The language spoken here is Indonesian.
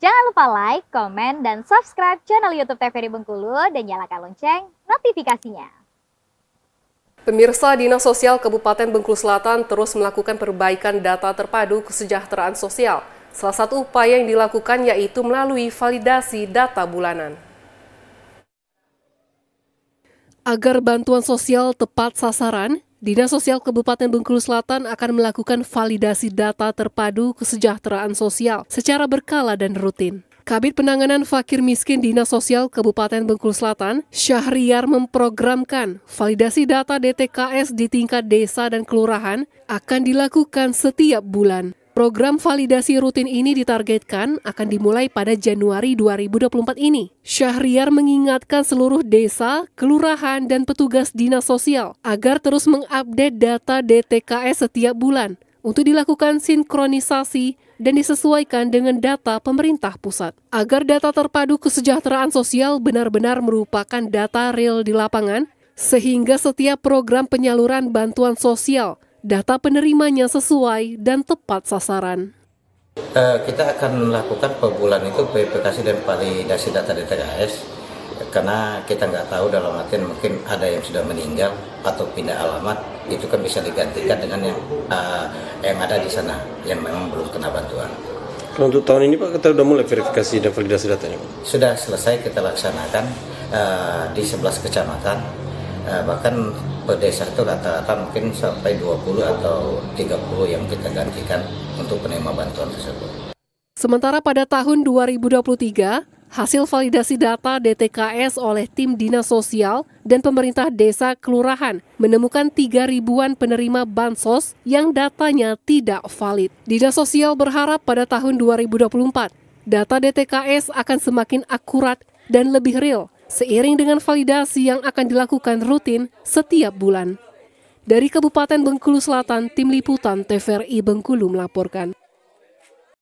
Jangan lupa like, komen, dan subscribe channel YouTube TVRI Bengkulu dan nyalakan lonceng notifikasinya. Pemirsa Dinas Sosial Kabupaten Bengkulu Selatan terus melakukan perbaikan data terpadu kesejahteraan sosial. Salah satu upaya yang dilakukan yaitu melalui validasi data bulanan. Agar bantuan sosial tepat sasaran, Dinas Sosial Kabupaten Bengkulu Selatan akan melakukan validasi data terpadu kesejahteraan sosial secara berkala dan rutin. Kabit Penanganan Fakir Miskin Dinas Sosial Kabupaten Bengkulu Selatan, Syahriar memprogramkan validasi data DTKS di tingkat desa dan kelurahan akan dilakukan setiap bulan. Program validasi rutin ini ditargetkan akan dimulai pada Januari 2024 ini. Syahriar mengingatkan seluruh desa, kelurahan, dan petugas dinas sosial agar terus mengupdate data DTKS setiap bulan untuk dilakukan sinkronisasi dan disesuaikan dengan data pemerintah pusat. Agar data terpadu kesejahteraan sosial benar-benar merupakan data real di lapangan, sehingga setiap program penyaluran bantuan sosial – data penerimanya sesuai dan tepat sasaran. Eh, kita akan melakukan per bulan itu verifikasi dan validasi data DTKS karena kita nggak tahu dalam artian mungkin ada yang sudah meninggal atau pindah alamat itu kan bisa digantikan dengan yang uh, yang ada di sana yang memang belum kena bantuan. untuk tahun ini Pak kita sudah mulai verifikasi dan validasi datanya Sudah selesai kita laksanakan uh, di 11 kecamatan uh, bahkan per desa itu rata-rata mungkin sampai 20 atau 30 yang kita gantikan untuk penerima bantuan tersebut. Sementara pada tahun 2023, hasil validasi data DTKS oleh tim Dinas Sosial dan pemerintah desa kelurahan menemukan 3 ribuan penerima bansos yang datanya tidak valid. Dinas Sosial berharap pada tahun 2024, data DTKS akan semakin akurat dan lebih real seiring dengan validasi yang akan dilakukan rutin setiap bulan. Dari Kabupaten Bengkulu Selatan, Tim Liputan TVRI Bengkulu melaporkan.